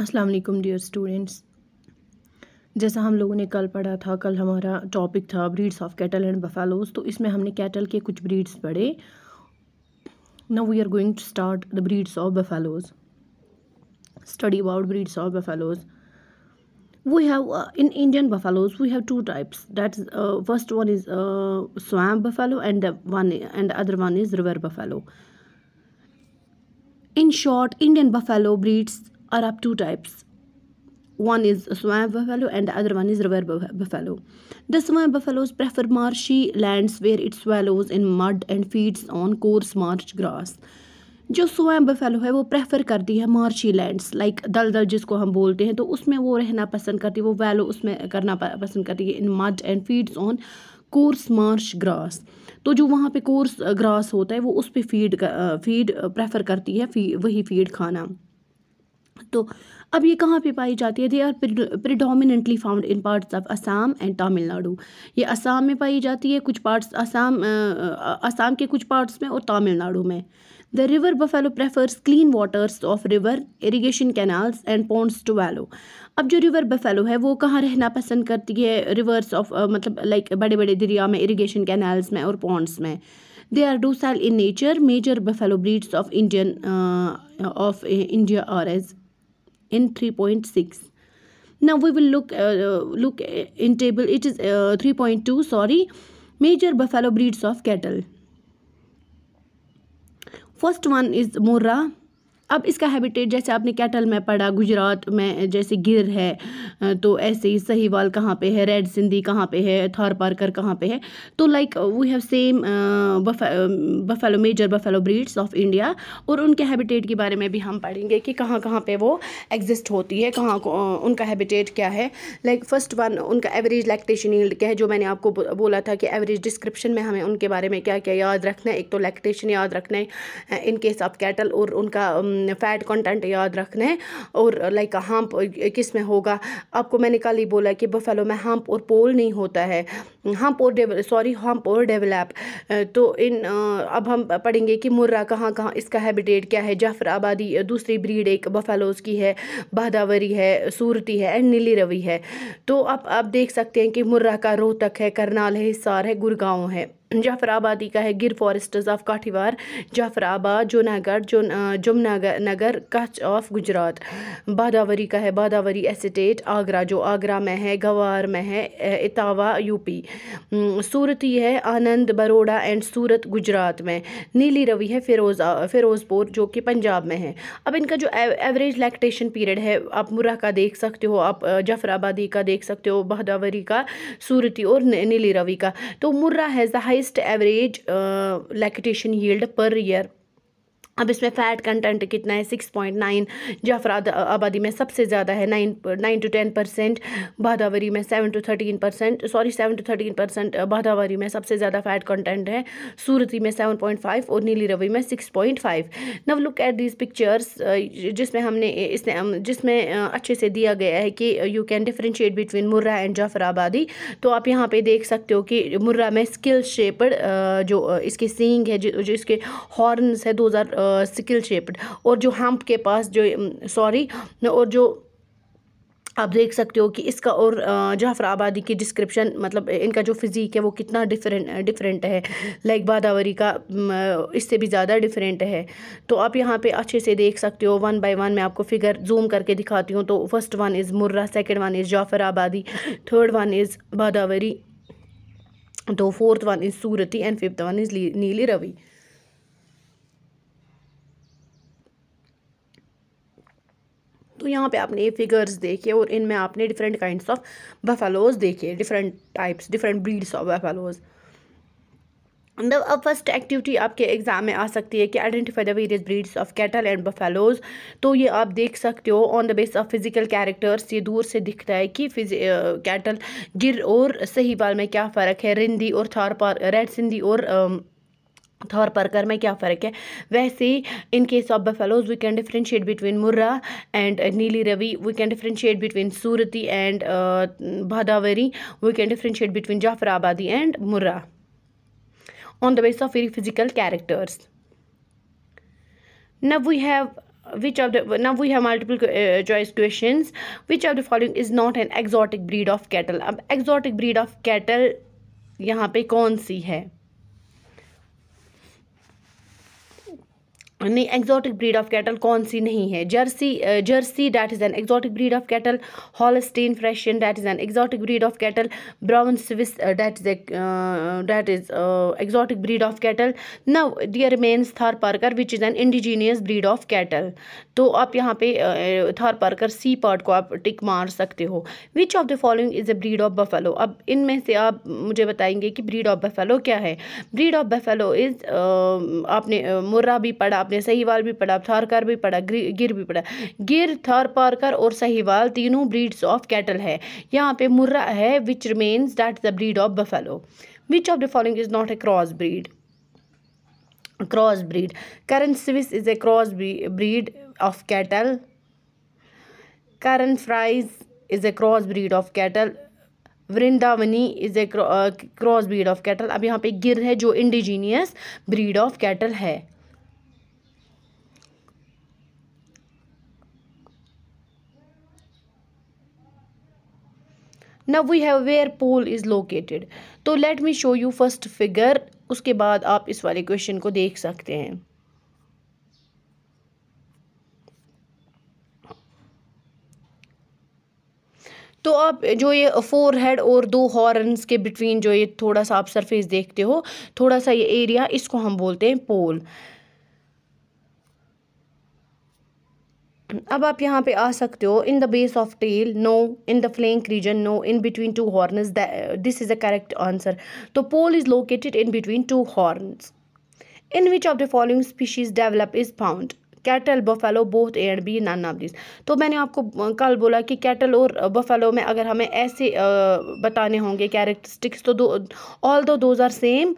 अस्सलाम वालेकुम dear students जैसा हम लोगों ने कल पढ़ा था कल हमारा टॉपिक था breeds of cattle and buffaloes तो इसमें हमने कैटल के कुछ ब्रीड्स पढ़े now we are going to start the breeds of buffaloes study about breeds of buffaloes we have in Indian buffaloes we have two types that first one is swamp buffalo and one and other one is river buffalo in short Indian buffalo breeds are of two types one is swamp buffalo and the other one is river buffalo. The swamp buffaloes prefer marshy lands where it swallows in mud and feeds on coarse marsh grass. जो स्वयं buffalo है वो prefer करती है marshy lands like दलदल जिसको हम बोलते हैं तो उसमें वो रहना पसंद करती है वो वैलो उसमें करना पसंद करती है in mud and feeds on coarse marsh grass तो जो वहाँ पे कोर्स ग्रास होता है वो उस पर फीड फीड प्रेफर करती है फी, वही फीड खाना तो अब ये कहाँ पे पाई जाती है they are predominantly found in parts of Assam and Tamil Nadu ये असम में पाई जाती है कुछ पार्ट्स असम असम के कुछ पार्ट्स में और तमिलनाडु में the river buffalo prefers clean waters of river irrigation canals and ponds to wallow अब जो रिवर बफेलो है वो कहाँ रहना पसंद करती है रिवर्स ऑफ मतलब लाइक बड़े बड़े दरिया में इरीगेशन कैनाल्स में और पॉन्ड्स में they are docile in nature major buffalo breeds of Indian of India are as in 3.6 now we will look uh, look in table it is uh, 3.2 sorry major buffalo breeds of cattle first one is Murrah. अब इसका habitat जैसे आपने cattle में पढ़ा गुजरात में जैसे गिर है तो ऐसे ही सहीवाल कहाँ पे है रेड सिंधी कहाँ पे है थार पार्कर कहाँ पे है तो like we have same buffalo major buffalo breeds of India और उनके हैबिटेट के बारे में भी हम पढ़ेंगे कि कहाँ कहाँ पे वो एग्जिस्ट होती है कहाँ उनका हैबिटेट क्या है लाइक फर्स्ट वन उनका एवरेज लैक्टेशन ईल्ड क्या है जो मैंने आपको बोला था कि एवरेज डिस्क्रिप्शन में हमें उनके बारे में क्या क्या याद रखना है एक तो लैक्टेशन याद रखना है इन केस ऑफ कैटल और उनका फ़ैट कंटेंट याद रखना है और लाइक हम्प किस में होगा आपको मैंने कल ही बोला कि बफेलो में हम्प और पोल नहीं होता है हम्प और सॉरी हम्प और डेवलप तो इन अब हम पढ़ेंगे कि मुर्रा कहाँ कहाँ इसका हैबिटेट क्या है जाफर आबादी दूसरी ब्रीड एक बफेलोज़ की है बहदावरी है सूरती है एंड नीली रवि है तो अब आप देख सकते हैं कि मुर्रा का रोहतक है करनाल है हिसार है गुड़गांव है जाफराबादी का है गिर फॉरेस्टर्स ऑफ काठीवार जाफराबाद जूनागढ़ जो जमुनागर नगर कच्छ ऑफ गुजरात बादावरी का है बादावरी एसटेट आगरा जो आगरा में है गवार में है इतावा यूपी सूरत ही है आनंद बरोड़ा एंड सूरत गुजरात में नीली रवि है फिरोज फिरोजपुर जो कि पंजाब में है अब इनका जो एवरेज लैक्टेशन पीरियड है आप मुरह का देख सकते हो आप जाफराबादी का देख सकते हो बादावरी का सूरती और नीली रवि का तो मुर्रा है जहाई annualized average uh, lactation yield per year अब इसमें फ़ैट कंटेंट कितना है सिक्स पॉइंट नाइन जाफराबाद आबादी में सबसे ज़्यादा है nine nine to ten percent Bhadawari में seven to thirteen percent sorry seven to thirteen percent Bhadawari में सबसे ज़्यादा फ़ैट कंटेंट है सूरती में सेवन पॉइंट फाइव और नीली रवि में six point five now look at these pictures जिसमें हमने इसने जिसमें अच्छे से दिया गया है कि you can differentiate between Murrah and Jafarabadi तो आप यहाँ पर देख सकते हो कि मुर्रा में स्किल शेपड जो इसके सींग है जो इसके हॉर्नस है दो हज़ार सिकिल शेप्ड और जो हम्प के पास जो सॉरी और जो आप देख सकते हो कि इसका और जाफर आबादी की डिस्क्रिप्शन मतलब इनका जो फिज़ीक है वो कितना डिफरेंट डिफरेंट है लाइक बादावरी का इससे भी ज़्यादा डिफरेंट है तो आप यहाँ पे अच्छे से देख सकते हो वन बाय वन मैं आपको फिगर जूम करके दिखाती हूँ तो first one is Murrah second one is Jafarabadi third one is Bhadawari तो fourth one is Surti and fifth one is Nili Ravi तो यहाँ पे आपने ये फिगर्स देखे और इनमें आपने डिफरेंट काइंड ऑफ बफेलोज देखे different types different breeds of buffaloes मतलब अब फर्स्ट एक्टिविटी आपके एग्ज़ाम में आ सकती है कि identify the various breeds of cattle and buffaloes तो ये आप देख सकते हो on the base of physical characters ये दूर से दिखता है कि कैटल गिर और सही बाल में क्या फ़र्क है रिंदी और थारपार रेड सिंधी और थॉर तो पर्कर में क्या फ़र्क है वैसे in case of buffaloes we can differentiate between Murrah and Nili Ravi we can differentiate between Surti and Bhadawari we can differentiate between Jafarabadi and Murrah on the base of very physical characters now we have which of the now we have multiple choice question which of the following is not an exotic breed of cattle अब exotic breed of cattle यहाँ पे कौन सी है नहीं exotic breed of cattle कौन सी नहीं है Jersey Jersey that is an exotic breed of cattle Holstein Friesian that is an exotic breed of cattle brown Swiss that is that is exotic breed of cattle now there remains Tharparkar which is an indigenous breed of cattle तो आप यहाँ पे Thar Parker C part को आप टिक मार सकते हो which of the following is a breed of buffalo अब इनमें से आप मुझे बताएंगे कि ब्रीड ऑफ बफेलो क्या है ब्रीड ऑफ बफेलो इज़ आपने uh, मुर्रा भी पढ़ा आपने सही वाल भी पढ़ा थार कर भी पढ़ा गिर भी पढ़ा गिर थार पारकर और सहीवाल तीनों ब्रीड्स ऑफ कैटल है यहाँ पे मुर्रा है which remains that the breed of buffalo which of the following is not a cross breed cross breed Karan Swiss is a cross breed of cattle Karan Fries is a cross breed of cattle Vrindavani is a cross breed of cattle अब यहाँ पे गिर है जो indigenous breed of cattle है now we have where poll is located तो let me show you first figure उसके बाद आप इस वाले क्वेश्चन को देख सकते हैं तो आप जो ये फोर हेड और दो हॉर्न्स के बिटवीन जो ये थोड़ा सा आप सरफेस देखते हो थोड़ा सा ये एरिया इसको हम बोलते हैं पोल अब आप यहाँ पे आ सकते हो in the base of tail no in the flank region no in between two horns this is a correct answer तो poll is located in between two horns in which of the following species dewlap is found cattle buffalo both A and B none of this तो मैंने आपको कल बोला कि cattle और buffalo में अगर हमें ऐसे बताने होंगे कैरेक्टरिस्टिक्स तो दो ऑल दो those are same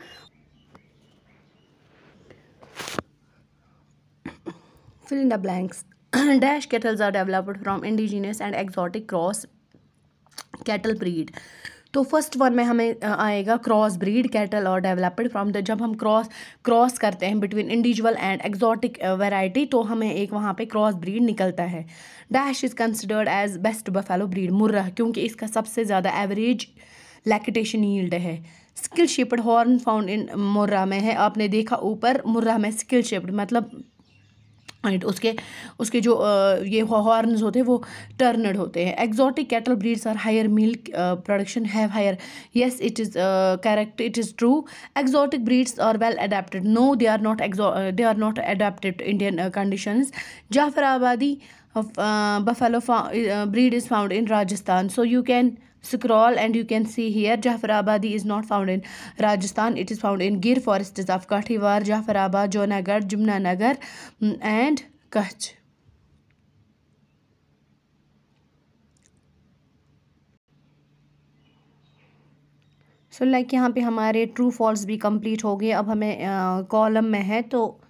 fill in the blanks dash cattles are developed from indigenous and exotic cross cattle breed तो फर्स्ट वन में हमें आएगा क्रॉस ब्रीड कैटल और डेवलप्ड फ्रॉम द जब हम क्रॉस क्रॉस करते हैं between individual and exotic variety तो हमें एक वहाँ पे क्रॉस ब्रीड निकलता है dash is considered as best buffalo breed Murrah क्योंकि इसका सबसे ज़्यादा एवरेज लैकटेशन हील्ड है sickle shaped horn found in Murrah में है आपने देखा ऊपर मुर्रा में स्किल शेप्ड मतलब राइट उसके उसके जो ये हॉर्न्स होते हैं वो टर्नड होते हैं exotic cattle breeds are higher milk production have higher yes it is correct it is true exotic breeds are well adapted no they are not they are not adapted Indian condition Jafarabadi buffalo breed is found in Rajasthan so you can scroll and you can see here here Jafarabadi is not found in Rajasthan it is found in Gir forest of Kathiawar Jafarabad Junagadh Jamuna Nagar and Kutch so like यहाँ पे हमारे true false भी complete हो गए अब हमें column uh, में है तो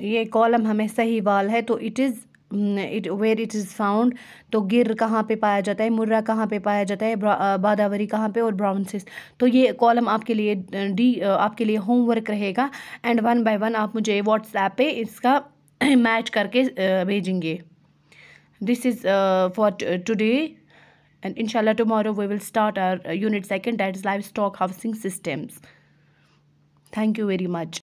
ये कॉलम हमें सही वाल है तो it is it where it is found तो गिर कहाँ पे पाया जाता है मुर्रा कहाँ पे पाया जाता है बादावरी कहाँ पे और ब्राउनसिस तो ये कॉलम आपके लिए डी आपके लिए होमवर्क रहेगा एंड वन बाय वन आप मुझे व्हाट्सएप पे इसका मैच करके भेजेंगे this is for today and and inshallah we will start our unit second that is livestock housing systems thank you very much